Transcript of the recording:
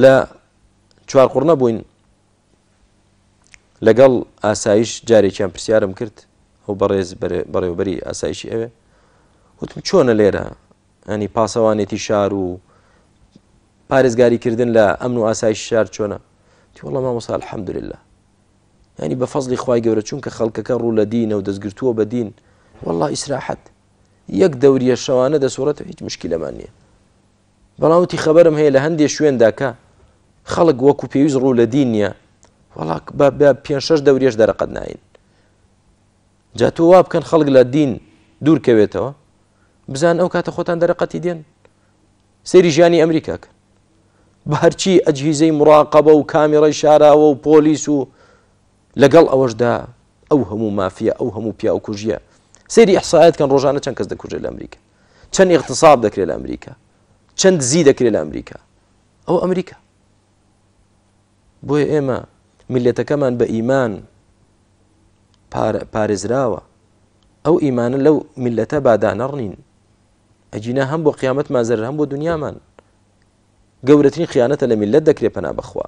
لە چوارقڕ نەبووین لەگەڵ ئاسایش جارێکیان پرسیارم کرد ئەو بەڕێز بەڕێوبەری ئاسایشی ئەوێ وتم چۆنە لێرە ئەنی پاسەوانێتی شار و پارێزگاریکردن لە ئەمن و ئاسایش شار چۆنە تیوەڵە مامۆسا الحەمدلله ینی بە فەزلی خی گەورە چونکە خەڵکەکە ڕوو لە دینە و دەستگرتووە بە دین والله ئیسراحەت یەک دەوریە شەوانە دەسوڕەتە هیچ مشکلەمان نییە بەڵامتی خەبەرم هەیە لە هەندێک شوێنداکە خەڵک وەکو پێویست ڕوو لە دینیە وڵاک بە پێ شش دەورێش دەرەقەت ناین جاتو وا بکەن خەڵک لە دین دوورکەوێتەوە بزان ئەو کاتە خۆتان دەرەقەتی دێن سەیری ژیانی ئەمریکاکە بە هەرچی ئەجهیزەی مراقبە و کامیڕی شاراوە و پۆلیس و لەگەڵ ئەوەشدا ئەو هەموو مافیە ئەو هەموو پیا و کوژیە سەیری ئەحسایەت کەن ڕۆژانە چەند کەس دەکوژێت لە ئەمریکا چەند اقتصاب دەکرێت لە ئەمریکا چەند زی دەکرێت لە ئەمریکا ئەو ئەمریکا بۆیە ئێمە میلەتەکەمان بە ئیمان پارێزراوە ئەو ئیمانە لەو میلەتە بادانەڕنین ئەجینا هەم بۆ قیامەت مازر هەم بۆ دنیامان گەورەترین خیانەتە لە میلەت دەکرێ پەنا بەخوا